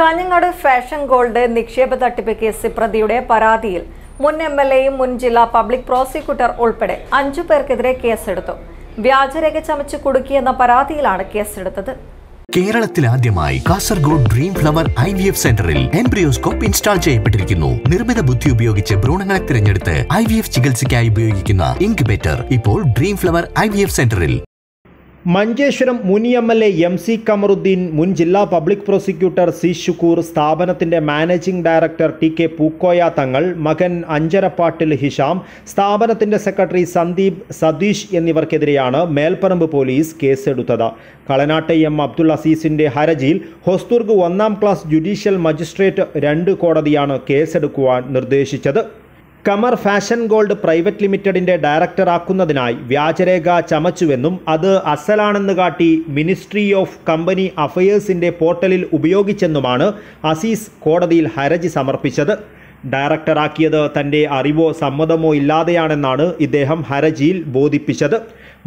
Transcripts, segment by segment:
Kanhangad fashion gold നിക്ഷേപ തട്ടിപ്പ് case പ്രതിയുടെ പരാതിയിൽ മുൻ എം എൽ എയും മുൻ ജില്ലാ പബ്ലിക് പ്രോസിക്യൂട്ടർ ഉൾപ്പെടെ അഞ്ചു പേർക്കെതിരെ കേസെടുത്തു വ്യാജരേഖ ചമച്ചു കുടുക്കിയെന്ന പരാതിയിലാണ് കേസെടുത്തത് കേരളത്തിൽ ആദ്യമായി Kasaragod dream flower I V F സെന്ററിൽ എംബ്രിയോസ്കോപ്പ് ഇൻസ്റ്റാൾ ചെയ്യപ്പെട്ടിരിക്കുന്നു നിർമ്മിത ബുദ്ധി ഉപയോഗിച്ച് ഭ്രൂണങ്ങളെ തിരഞ്ഞെടുത്ത് ഐ വി എഫ് ചികിത്സയ്ക്കായി ഉപയോഗിക്കുന്ന ഇൻക്യുബേറ്റർ ഇപ്പോൾ dream flower I V F സെന്ററിൽ മഞ്ചേശ്വരം മുൻ M L A M C Kamaruddin മുൻ ജില്ലാ പബ്ലിക് പ്രോസിക്യൂട്ടർ സി ഷുക്കൂർ സ്ഥാപനത്തിന്റെ managing director T K Pookoya Thangal മകൻ അഞ്ചരപ്പാട്ടിൽ ഹിഷാം സ്ഥാപനത്തിന്റെ സെക്രട്ടറി സന്ദീപ് സതീഷ് എന്നിവർക്കെതിരെയാണ് മേൽപ്പറമ്പ് പോലീസ് കേസെടുത്തത് കളനാട്ടെ എം അബ്ദുൾ അസീസിന്റെ ഹരജിയിൽ ഹൊസ്തുർഗ് ഒന്നാം ക്ലാസ് ജുഡീഷ്യൽ മജിസ്ട്രേറ്റ് രണ്ട് കോടതിയാണ് കേസെടുക്കുവാൻ നിർദ്ദേശിച്ചത് കമർ ഫാഷൻ ഗോൾഡ് പ്രൈവറ്റ് ലിമിറ്റഡിന്റെ ഡയറക്ടറാക്കുന്നതിനായി വ്യാജരേഖ ചമച്ചുവെന്നും അത് അസലാണെന്ന് കാട്ടി മിനിസ്ട്രി ഓഫ് കമ്പനി അഫയേഴ്സിന്റെ പോർട്ടലിൽ ഉപയോഗിച്ചെന്നുമാണ് അസീസ് കോടതിയിൽ ഹരജി സമർപ്പിച്ചത് ഡയറക്ടറാക്കിയത് തന്റെ അറിവോ സമ്മതമോ ഇല്ലാതെയാണെന്നാണ് ഇദ്ദേഹം ഹരജിയിൽ ബോധിപ്പിച്ചത്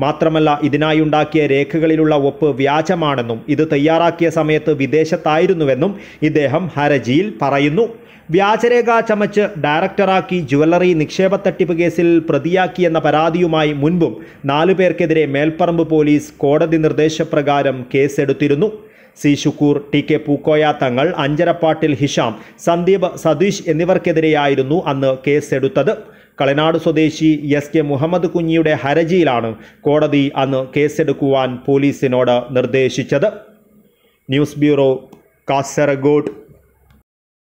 മാത്രമല്ല ഇതിനായി ഉണ്ടാക്കിയ രേഖകളിലുള്ള ഒപ്പ് വ്യാജമാണെന്നും ഇത് തയ്യാറാക്കിയ സമയത്ത് വിദേശത്തായിരുന്നുവെന്നും ഇദ്ദേഹം ഹരജിയിൽ പറയുന്നു വ്യാജരേഖ ചമച്ച് ഡയറക്ടറാക്കി ജുവല്ലറി നിക്ഷേപ തട്ടിപ്പ് കേസിൽ പ്രതിയാക്കിയെന്ന പരാതിയുമായി മുൻപും നാലു പേർക്കെതിരെ മേൽപ്പറമ്പ് പോലീസ് കോടതി നിർദ്ദേശപ്രകാരം കേസെടുത്തിരുന്നു C Shukkoor T K Pookoya Thangal അഞ്ചരപ്പാട്ടിൽ ഹിഷാം സന്ദീപ് സതീഷ് എന്നിവർക്കെതിരെയായിരുന്നു അന്ന് കേസെടുത്തത് കളനാട് സ്വദേശി എസ് കെ മുഹമ്മദ് കുഞ്ഞിയുടെ ഹരജിയിലാണ് കോടതി അന്ന് കേസെടുക്കുവാൻ പോലീസിനോട് നിർദ്ദേശിച്ചത് ന്യൂസ് ബ്യൂറോ കാസർഗോഡ്